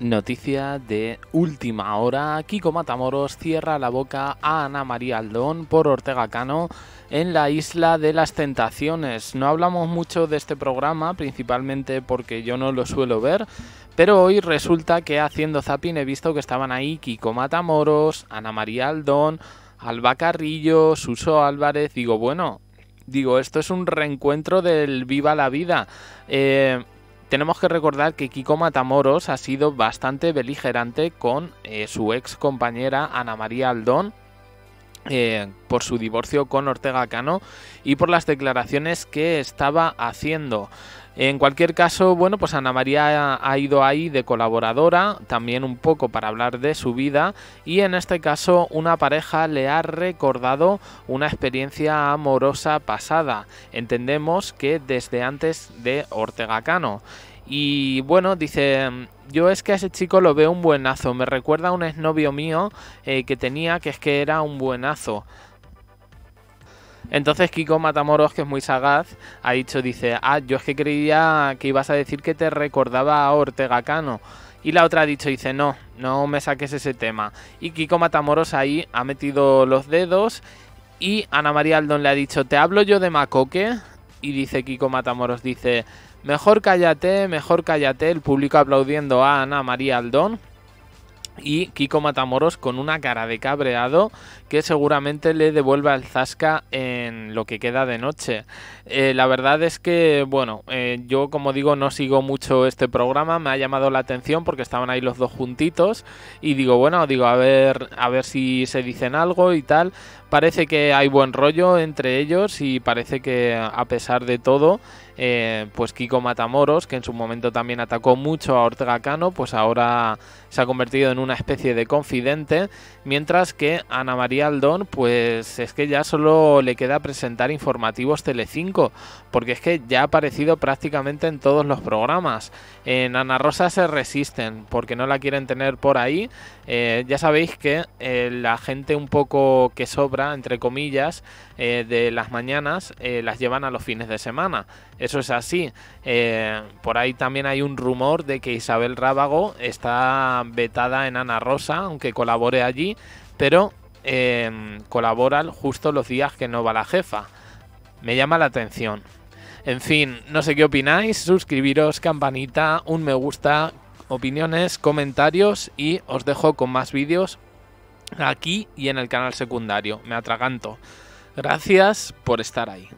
Noticia de última hora. Kiko Matamoros cierra la boca a Ana María Aldón por Ortega Cano en la isla de las tentaciones. No hablamos mucho de este programa, principalmente porque yo no lo suelo ver, pero hoy resulta que haciendo zapping he visto que estaban ahí Kiko Matamoros, Ana María Aldón, Alba Carrillo, Suso Álvarez. Digo, bueno, digo, esto es un reencuentro del Viva la Vida. Eh, tenemos que recordar que Kiko Matamoros ha sido bastante beligerante con eh, su ex compañera Ana María Aldón, eh, por su divorcio con Ortega Cano y por las declaraciones que estaba haciendo. En cualquier caso, bueno, pues Ana María ha ido ahí de colaboradora, también un poco para hablar de su vida y en este caso una pareja le ha recordado una experiencia amorosa pasada. Entendemos que desde antes de Ortega Cano. Y bueno, dice, yo es que a ese chico lo veo un buenazo, me recuerda a un exnovio mío eh, que tenía que es que era un buenazo. Entonces Kiko Matamoros, que es muy sagaz, ha dicho, dice, ah, yo es que creía que ibas a decir que te recordaba a Ortega Cano. Y la otra ha dicho, dice, no, no me saques ese tema. Y Kiko Matamoros ahí ha metido los dedos y Ana María Aldón le ha dicho, te hablo yo de Macoque. Y dice Kiko Matamoros, dice, mejor cállate, mejor cállate, el público aplaudiendo a Ana María Aldón y Kiko Matamoros con una cara de cabreado que seguramente le devuelva el zasca en lo que queda de noche. Eh, la verdad es que, bueno, eh, yo como digo no sigo mucho este programa, me ha llamado la atención porque estaban ahí los dos juntitos y digo, bueno, digo, a ver, a ver si se dicen algo y tal. Parece que hay buen rollo entre ellos y parece que a pesar de todo, eh, pues Kiko Matamoros, que en su momento también atacó mucho a Ortega Cano, pues ahora se ha convertido en una especie de confidente, mientras que Ana María Aldón, pues es que ya solo le queda presentar informativos Telecinco, porque es que ya ha aparecido prácticamente en todos los programas. En Ana Rosa se resisten, porque no la quieren tener por ahí. Eh, ya sabéis que eh, la gente un poco que sobra, entre comillas, eh, de las mañanas, las llevan a los fines de semana. Eso es así. por ahí también hay un rumor de que Isabel Rábago está vetada en Ana Rosa, aunque colabore allí, pero eh, em, colaboran justo los días que no va la jefa. Me llama la atención. En fin, no sé qué opináis, suscribiros, campanita, un me gusta, opiniones, comentarios y os dejo con más vídeos aquí y en el canal secundario. Me atraganto. Gracias por estar ahí.